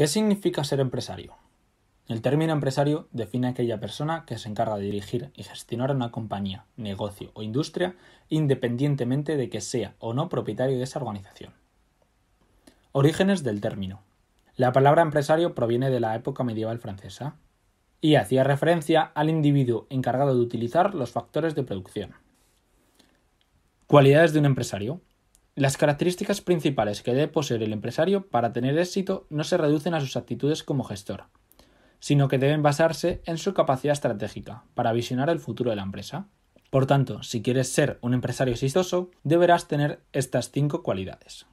¿Qué significa ser empresario? El término empresario define a aquella persona que se encarga de dirigir y gestionar una compañía, negocio o industria independientemente de que sea o no propietario de esa organización. Orígenes del término. La palabra empresario proviene de la época medieval francesa y hacía referencia al individuo encargado de utilizar los factores de producción. Cualidades de un empresario. Las características principales que debe poseer el empresario para tener éxito no se reducen a sus actitudes como gestor, sino que deben basarse en su capacidad estratégica para visionar el futuro de la empresa. Por tanto, si quieres ser un empresario exitoso, deberás tener estas cinco cualidades.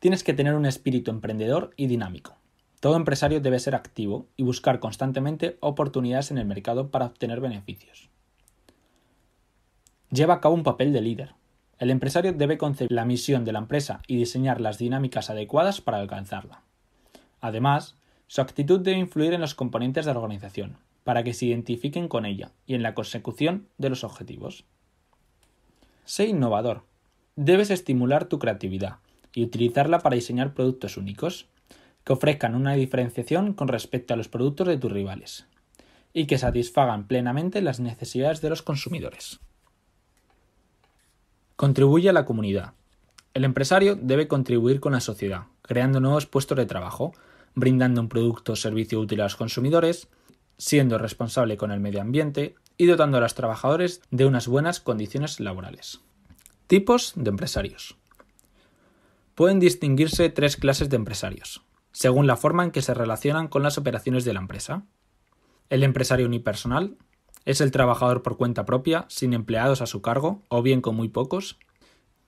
Tienes que tener un espíritu emprendedor y dinámico. Todo empresario debe ser activo y buscar constantemente oportunidades en el mercado para obtener beneficios. Lleva a cabo un papel de líder. El empresario debe concebir la misión de la empresa y diseñar las dinámicas adecuadas para alcanzarla. Además, su actitud debe influir en los componentes de la organización, para que se identifiquen con ella y en la consecución de los objetivos. Sé innovador. Debes estimular tu creatividad y utilizarla para diseñar productos únicos, que ofrezcan una diferenciación con respecto a los productos de tus rivales, y que satisfagan plenamente las necesidades de los consumidores. Contribuye a la comunidad. El empresario debe contribuir con la sociedad, creando nuevos puestos de trabajo, brindando un producto o servicio útil a los consumidores, siendo responsable con el medio ambiente y dotando a los trabajadores de unas buenas condiciones laborales. Tipos de empresarios. Pueden distinguirse tres clases de empresarios, según la forma en que se relacionan con las operaciones de la empresa. El empresario unipersonal, es el trabajador por cuenta propia, sin empleados a su cargo, o bien con muy pocos,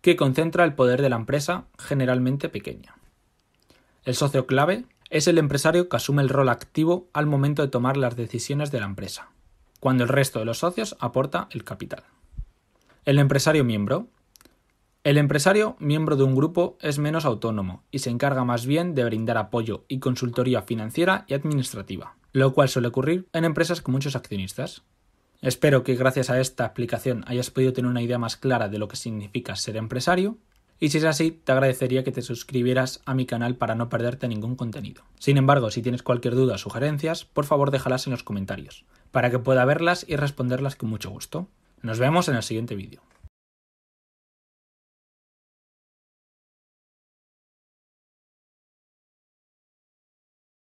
que concentra el poder de la empresa, generalmente pequeña. El socio clave es el empresario que asume el rol activo al momento de tomar las decisiones de la empresa, cuando el resto de los socios aporta el capital. El empresario miembro. El empresario miembro de un grupo es menos autónomo y se encarga más bien de brindar apoyo y consultoría financiera y administrativa, lo cual suele ocurrir en empresas con muchos accionistas. Espero que gracias a esta aplicación hayas podido tener una idea más clara de lo que significa ser empresario y si es así, te agradecería que te suscribieras a mi canal para no perderte ningún contenido. Sin embargo, si tienes cualquier duda o sugerencias, por favor déjalas en los comentarios, para que pueda verlas y responderlas con mucho gusto. Nos vemos en el siguiente vídeo.